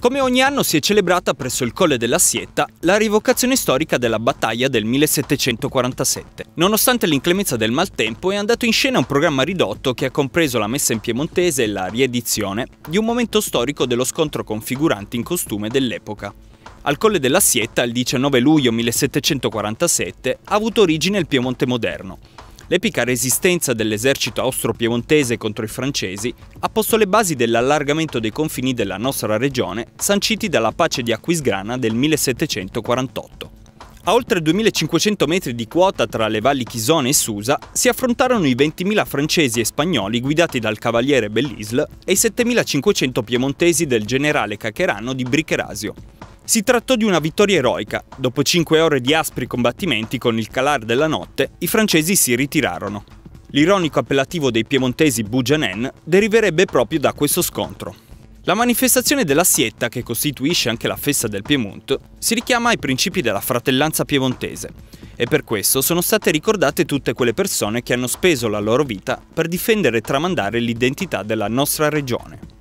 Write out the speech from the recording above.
Come ogni anno si è celebrata presso il Colle della Sietta la rivocazione storica della battaglia del 1747. Nonostante l'inclemenza del maltempo è andato in scena un programma ridotto che ha compreso la messa in piemontese e la riedizione di un momento storico dello scontro con figuranti in costume dell'epoca. Al Colle della Sietta, il 19 luglio 1747, ha avuto origine il Piemonte moderno, L'epica resistenza dell'esercito austro-piemontese contro i francesi ha posto le basi dell'allargamento dei confini della nostra regione sanciti dalla pace di Aquisgrana del 1748. A oltre 2500 metri di quota tra le valli Chisone e Susa si affrontarono i 20.000 francesi e spagnoli guidati dal cavaliere Bellisle e i 7.500 piemontesi del generale Cacherano di Bricherasio, si trattò di una vittoria eroica. Dopo cinque ore di aspri combattimenti con il calar della notte, i francesi si ritirarono. L'ironico appellativo dei piemontesi Bugianen deriverebbe proprio da questo scontro. La manifestazione della Sietta, che costituisce anche la festa del Piemonte, si richiama ai principi della fratellanza piemontese e per questo sono state ricordate tutte quelle persone che hanno speso la loro vita per difendere e tramandare l'identità della nostra regione.